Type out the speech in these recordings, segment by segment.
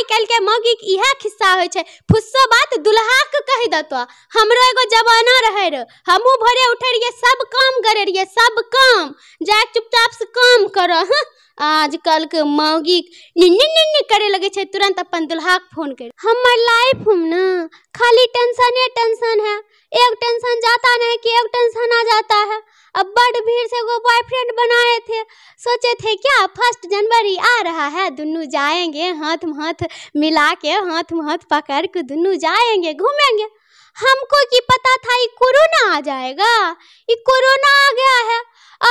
आई कल के मौगिक इएह खिस्सा होय छे फुस्सो बात दुल्हा दुल्हाक कहि देतो हमरो एगो जवाना रहै रे हमहु भरे उठै रहियै सब काम करै रहियै सब काम जाय चुपचाप से काम करो आज कल के मौगिक निन्नी निन्नी करे लगे छे तुरंत अपन दुल्हा के फोन कर हमर लाइफ हम ना खाली टेंशन है टेंशन है एक टेंशन जाता नहीं कि एक टेंशन आ जाता है अब बड़ भीड़ से वो बॉयफ्रेंड बनाए थे सोचे थे क्या फर्स्ट जनवरी आ रहा है दोनों जाएंगे हाथ में हाथ मिला के हाथ में हाथ पकड़ के दोनों जाएंगे घूमेंगे हमको कि पता था ये कोरोना आ जाएगा ये कोरोना आ गया है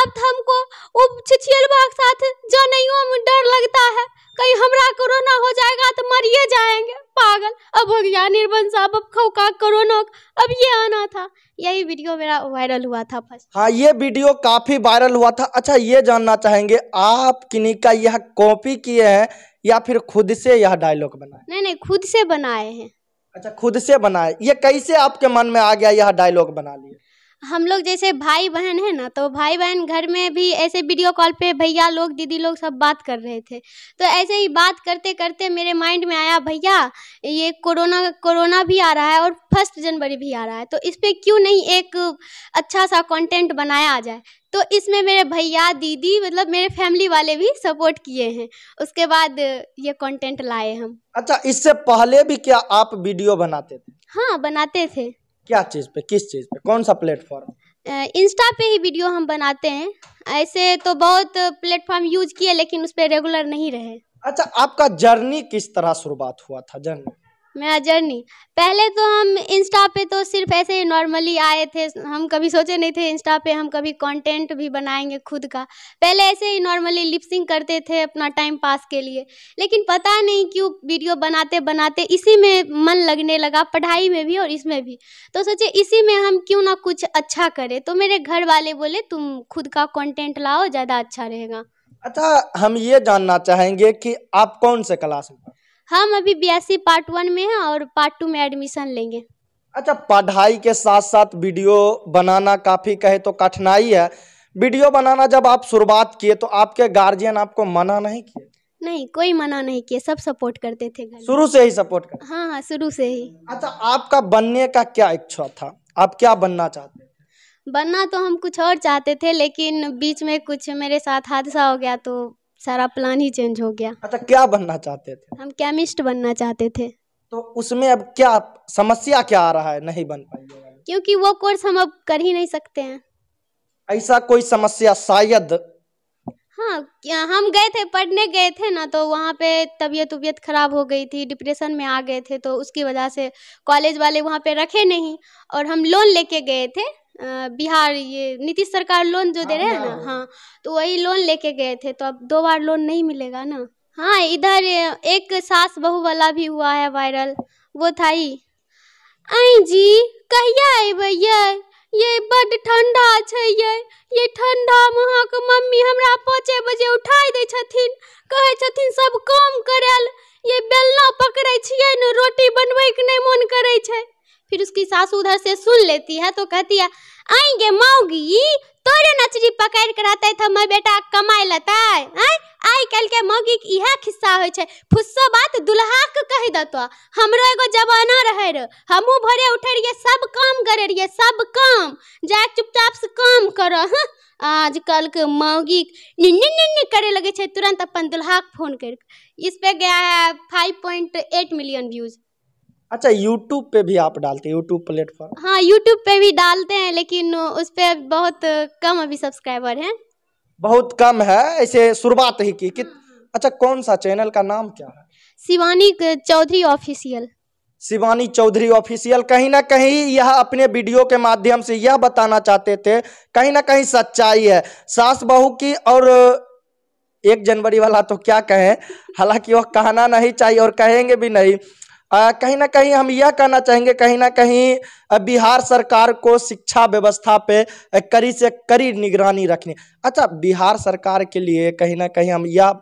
अब तो हमको वो छिछियलवा के साथ जाने में डर लगता है कहीं हमारा कोरोना हो जाएगा तो मरिए जाएंगे पागल अब हो गया निर्बन साहब अब खो का करो नोक अब ये आना था यही वीडियो मेरा वायरल हुआ था फर्स्ट हाँ ये वीडियो काफी वायरल हुआ था अच्छा ये जानना चाहेंगे आप किन्हीं का यह कॉपी किए हैं या फिर खुद से यह डायलॉग बनाए नहीं नहीं खुद से बनाए हैं अच्छा खुद से बनाए ये कैसे आपके मन में आ गया यह डायलॉग बना लिए हम लोग जैसे भाई बहन है ना तो भाई बहन घर में भी ऐसे वीडियो कॉल पे भैया लोग दीदी लोग सब बात कर रहे थे तो ऐसे ही बात करते करते मेरे माइंड में आया भैया ये कोरोना कोरोना भी आ रहा है और फर्स्ट जनवरी भी आ रहा है तो इस पर क्यों नहीं एक अच्छा सा कंटेंट बनाया जाए तो इसमें मेरे भैया दीदी मतलब मेरे फैमिली वाले भी सपोर्ट किए हैं उसके बाद ये कंटेंट लाए हम अच्छा इससे पहले भी क्या आप वीडियो बनाते थे हाँ बनाते थे क्या चीज़ पे किस चीज़ पे कौन सा प्लेटफॉर्म इंस्टा पे ही वीडियो हम बनाते हैं ऐसे तो बहुत प्लेटफॉर्म यूज किए लेकिन उस पर रेगुलर नहीं रहे अच्छा आपका जर्नी किस तरह शुरुआत हुआ था जर्नी मेरा जर्नी पहले तो हम इंस्टा पे तो सिर्फ ऐसे ही नॉर्मली आए थे हम कभी सोचे नहीं थे इंस्टा पे हम कभी कंटेंट भी बनाएंगे खुद का पहले ऐसे ही नॉर्मली लिपसिंग करते थे अपना टाइम पास के लिए लेकिन पता नहीं क्यों वीडियो बनाते बनाते इसी में मन लगने लगा पढ़ाई में भी और इसमें भी तो सोचे इसी में हम क्यों ना कुछ अच्छा करें तो मेरे घर वाले बोले तुम खुद का कॉन्टेंट लाओ ज़्यादा अच्छा रहेगा अच्छा हम ये जानना चाहेंगे कि आप कौन से क्लास में हम अभी बीएससी पार्ट वन में हैं और पार्ट टू में एडमिशन लेंगे अच्छा पढ़ाई के साथ साथ वीडियो बनाना काफ़ी कहे तो कठिनाई है वीडियो बनाना जब आप शुरुआत किए तो आपके गार्जियन आपको मना नहीं किए नहीं कोई मना नहीं किए सब सपोर्ट करते थे शुरू से ही सपोर्ट कर हाँ हाँ शुरू से ही अच्छा आपका बनने का क्या इच्छा था आप क्या बनना चाहते बनना तो हम कुछ और चाहते थे लेकिन बीच में कुछ मेरे साथ हादसा हो गया तो सारा प्लान ही चेंज हो गया अच्छा क्या बनना चाहते थे हम केमिस्ट बनना चाहते थे तो उसमें अब क्या समस्या क्या आ रहा है नहीं बन पाई क्योंकि वो कोर्स हम अब कर ही नहीं सकते हैं ऐसा कोई समस्या शायद हाँ क्या हम गए थे पढ़ने गए थे ना तो वहाँ पे तबीयत उबियत खराब हो गई थी डिप्रेशन में आ गए थे तो उसकी वजह से कॉलेज वाले वहाँ पे रखे नहीं और हम लोन लेके गए थे बिहार ये नीतीश सरकार लोन जो दे हाँ, रहे हैं हाँ, ना हाँ।, हाँ तो वही लोन लेके गए थे तो अब दो बार लोन नहीं मिलेगा ना हाँ इधर एक सास बहू वाला भी हुआ है वायरल वो था ही आई जी कहिया अबे भैया ये बड ठंडा छै ये ये ठंडा के मम्मी हमरा पाँचे बजे उठाई दे छथिन कहे छथिन सब काम करेल ये बेलना पकड़े छे न रोटी के नहि मन करे छै फिर उसकी सास उधर से सुन लेती है तो कहती है आएंगे मौगी तोरे नचरी पकड़ कर आते थे मैं बेटा कमाए लेते है आई कल के मौगी के यह खिस्सा हो छे फुस्सो बात दुल्हा के कह दतो हमरो एगो जमाना रहे रे हमहु भोरे उठे रहिए सब काम करे रहिए सब काम जा चुपचाप से काम करो आज आजकल के मौगी नि नि करे लगे छे तुरंत अपन दुल्हा के फोन कर इस पे गया है 5.8 मिलियन व्यूज़ अच्छा YouTube पे भी आप डालते हैं YouTube प्लेटफॉर्म हाँ YouTube पे भी डालते हैं लेकिन उस पर बहुत कम अभी सब्सक्राइबर हैं बहुत कम है ऐसे शुरुआत ही की कि हाँ। अच्छा कौन सा चैनल का नाम क्या है शिवानी चौधरी ऑफिशियल शिवानी चौधरी ऑफिशियल कहीं ना कहीं यह अपने वीडियो के माध्यम से यह बताना चाहते थे कहीं ना कहीं सच्चाई है सास बहू की और एक जनवरी वाला तो क्या कहें हालांकि वह कहना नहीं चाहिए और कहेंगे भी नहीं कहीं ना कहीं हम यह कहना चाहेंगे कहीं ना कहीं बिहार सरकार को शिक्षा व्यवस्था पे कड़ी से कड़ी निगरानी रखनी अच्छा बिहार सरकार के लिए कहीं ना कहीं हम यह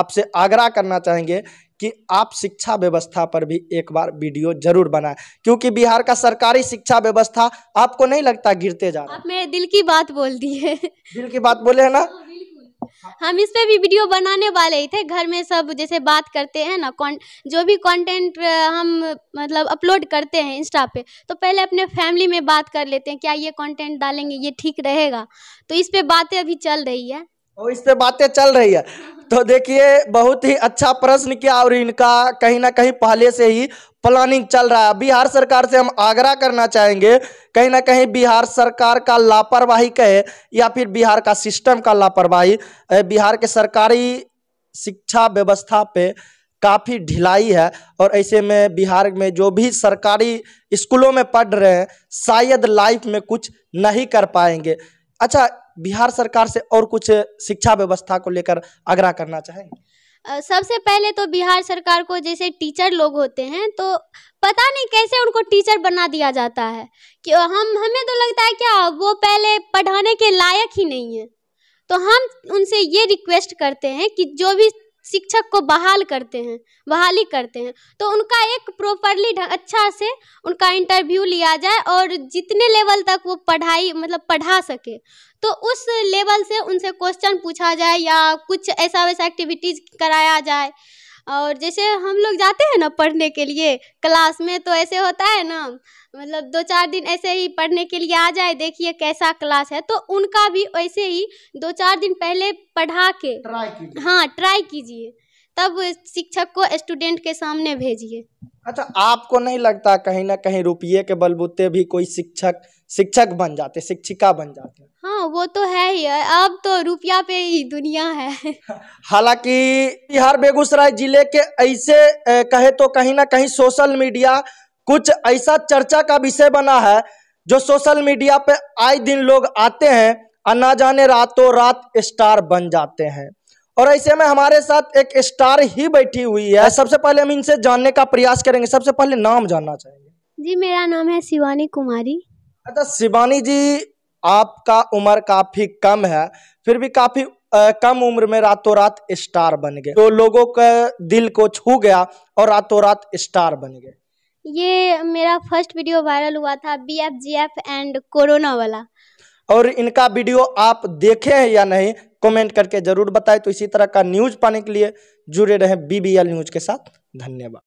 आपसे आग्रह करना चाहेंगे कि आप शिक्षा व्यवस्था पर भी एक बार वीडियो जरूर बनाएं क्योंकि बिहार का सरकारी शिक्षा व्यवस्था आपको नहीं लगता गिरते जा रहा आप मेरे दिल की बात बोल दी है दिल की बात बोले है ना हाँ। हम इस पर भी वीडियो बनाने वाले ही थे घर में सब जैसे बात करते हैं ना कौन जो भी कंटेंट हम मतलब अपलोड करते हैं इंस्टा पे तो पहले अपने फैमिली में बात कर लेते हैं क्या ये कंटेंट डालेंगे ये ठीक रहेगा तो इस पर बातें अभी चल रही है और इस पे बातें चल रही है तो देखिए बहुत ही अच्छा प्रश्न किया और इनका कहीं ना कहीं पहले से ही प्लानिंग चल रहा है बिहार सरकार से हम आग्रह करना चाहेंगे कहीं ना कहीं बिहार सरकार का लापरवाही कहे या फिर बिहार का सिस्टम का लापरवाही बिहार के सरकारी शिक्षा व्यवस्था पे काफ़ी ढिलाई है और ऐसे में बिहार में जो भी सरकारी स्कूलों में पढ़ रहे हैं शायद लाइफ में कुछ नहीं कर पाएंगे अच्छा बिहार सरकार से और कुछ शिक्षा व्यवस्था को लेकर आग्रह करना चाहेंगे सबसे पहले तो बिहार सरकार को जैसे टीचर लोग होते हैं तो पता नहीं कैसे उनको टीचर बना दिया जाता है कि हम हमें तो लगता है क्या वो पहले पढ़ाने के लायक ही नहीं है तो हम उनसे ये रिक्वेस्ट करते हैं कि जो भी शिक्षक को बहाल करते हैं बहाली करते हैं तो उनका एक प्रॉपरली अच्छा से उनका इंटरव्यू लिया जाए और जितने लेवल तक वो पढ़ाई मतलब पढ़ा सके तो उस लेवल से उनसे क्वेश्चन पूछा जाए या कुछ ऐसा वैसा एक्टिविटीज़ कराया जाए और जैसे हम लोग जाते हैं ना पढ़ने के लिए क्लास में तो ऐसे होता है ना मतलब दो चार दिन ऐसे ही पढ़ने के लिए आ जाए देखिए कैसा क्लास है तो उनका भी वैसे ही दो चार दिन पहले पढ़ा के ट्राई हाँ ट्राई कीजिए तब शिक्षक को स्टूडेंट के सामने भेजिए अच्छा आपको नहीं लगता कहीं ना कहीं रुपये के बलबूते भी कोई शिक्षक शिक्षक बन जाते शिक्षिका बन जाते हाँ वो तो है ही अब तो रुपया पे ही दुनिया है हालांकि बिहार बेगूसराय जिले के ऐसे कहे तो कहीं ना कहीं सोशल मीडिया कुछ ऐसा चर्चा का विषय बना है जो सोशल मीडिया पे आए दिन लोग आते हैं और ना जाने रातों रात स्टार बन जाते हैं और ऐसे में हमारे साथ एक स्टार ही बैठी हुई है सबसे पहले हम इनसे जानने का प्रयास करेंगे सबसे पहले नाम जानना चाहेंगे जी मेरा नाम है शिवानी कुमारी अच्छा शिवानी जी आपका उम्र काफी कम है फिर भी काफी आ, कम उम्र में रातों रात स्टार बन गए तो लोगों के दिल को छू गया और रातों रात स्टार बन गए ये मेरा फर्स्ट वीडियो वायरल हुआ था B F G F and corona वाला और इनका वीडियो आप देखे हैं या नहीं कमेंट करके जरूर बताएं तो इसी तरह का न्यूज पाने के लिए जुड़े रहें बीबीएल न्यूज के साथ धन्यवाद